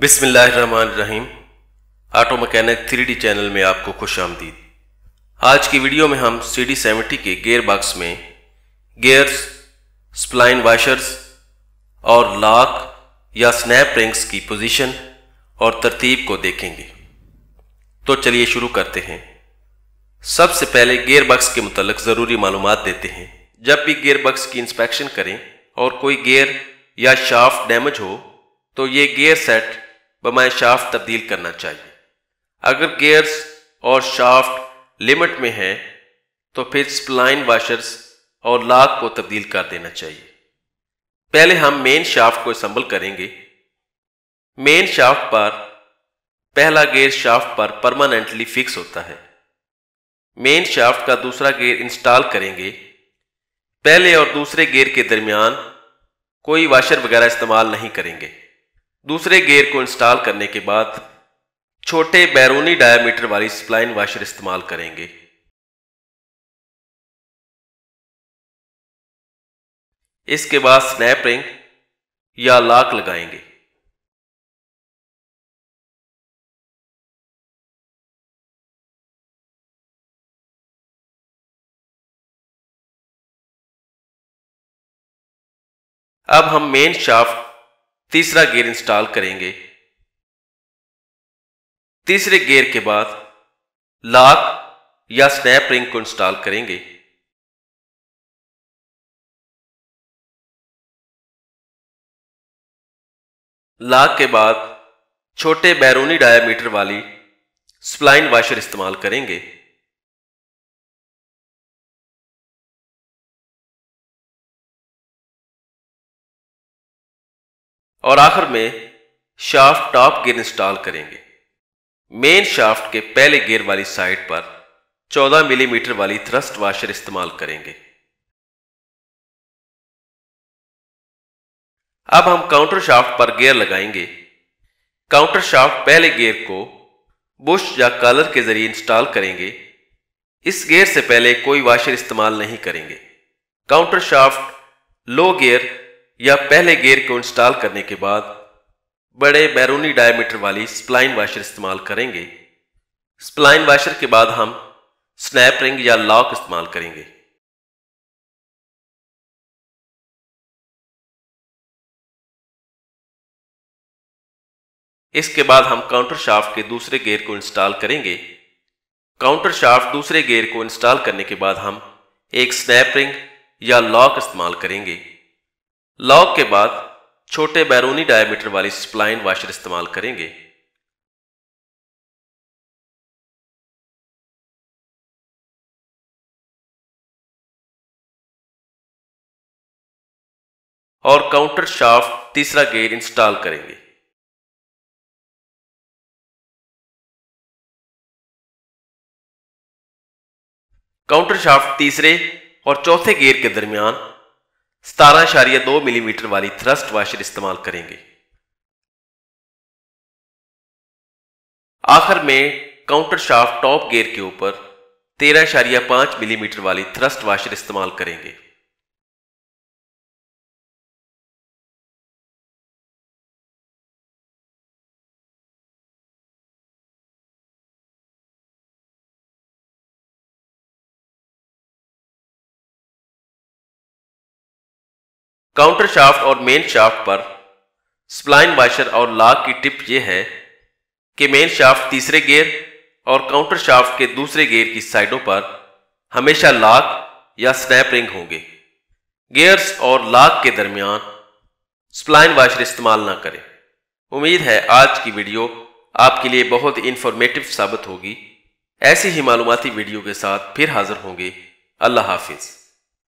बिस्मिल्लाम auto mechanic three channel में आपको खुश आमदीद आज की वीडियो में हम सी डी सेवेंटी के गेयर बॉक्स में गेयर्स स्प्लाइन वाशर्स और लाक या स्नैप रिंग्स की पोजीशन और तरतीब को देखेंगे तो चलिए शुरू करते हैं सबसे पहले गेयर बॉक्स के मुतल ज़रूरी मालूम देते हैं जब भी गेयर बक्स की इंस्पेक्शन करें और कोई गेयर या शाफ्ट डैमेज हो तो ये गेयर सेट बमाय शाफ्ट तब्दील करना चाहिए अगर गेयर्स और शाफ्ट लिमिट में हैं तो फिर स्प्लाइन वाशर्स और लाक को तब्दील कर देना चाहिए पहले हम मेन शाफ्ट को असम्बल करेंगे मेन शाफ्ट पर पहला गेयर शाफ्ट पर परमानेंटली फिक्स होता है मेन शाफ्ट का दूसरा गेयर इंस्टॉल करेंगे पहले और दूसरे गेयर के दरमियान कोई वाशर वगैरह इस्तेमाल नहीं करेंगे दूसरे गेयर को इंस्टॉल करने के बाद छोटे बैरूनी डायमीटर वाली स्प्लाइन वाशर इस्तेमाल करेंगे इसके बाद स्नैप रिंग या लॉक लगाएंगे अब हम मेन शाफ्ट तीसरा गियर इंस्टॉल करेंगे तीसरे गियर के बाद लॉक या स्नैप रिंग को इंस्टॉल करेंगे लॉक के बाद छोटे बैरूनी डायामीटर वाली स्प्लाइन वाशर इस्तेमाल करेंगे और आखिर में शाफ्ट टॉप गियर इंस्टॉल करेंगे मेन शाफ्ट के पहले गियर वाली साइड पर 14 मिलीमीटर वाली थ्रस्ट वाशर इस्तेमाल करेंगे अब हम काउंटर शाफ्ट पर गियर लगाएंगे काउंटर शाफ्ट पहले गियर को बुश या कॉलर के जरिए इंस्टॉल करेंगे इस गियर से पहले कोई वाशर इस्तेमाल नहीं करेंगे काउंटर शाफ्ट लो गियर या पहले गेयर को इंस्टॉल करने के बाद बड़े बैरूनी डायमीटर वाली स्प्लाइन वाशर इस्तेमाल करेंगे स्प्लाइन वाशर के बाद हम स्नैप रिंग या लॉक इस्तेमाल करेंगे इसके बाद हम काउंटर शाफ्ट के दूसरे गेयर को इंस्टॉल करेंगे काउंटर शाफ्ट दूसरे गेयर को इंस्टॉल करने के बाद हम एक स्नैप रिंग या लॉक इस्तेमाल करेंगे लॉक के बाद छोटे बैरूनी डायमीटर वाली स्प्लाइन वाशर इस्तेमाल करेंगे और काउंटर शाफ्ट तीसरा गेयर इंस्टॉल करेंगे काउंटर शाफ्ट तीसरे और चौथे गेयर के दरमियान सतारह दो मिलीमीटर वाली थ्रस्ट वाशर इस्तेमाल करेंगे आखिर में काउंटर शाफ्ट टॉप गेयर के ऊपर तेरह इशारिया पांच मिलीमीटर वाली थ्रस्ट वाशर इस्तेमाल करेंगे काउंटर शाफ्ट और मेन शाफ्ट पर स्प्लाइन वाशर और लाग की टिप यह है कि मेन शाफ्ट तीसरे गेयर और काउंटर शाफ्ट के दूसरे गेयर की साइडों पर हमेशा लाग या स्नैप रिंग होंगे गियर्स और लाग के दरमियान स्प्लाइन वाशर इस्तेमाल ना करें उम्मीद है आज की वीडियो आपके लिए बहुत ही साबित होगी ऐसी ही मालूमती वीडियो के साथ फिर हाजिर होंगे अल्लाह हाफिज़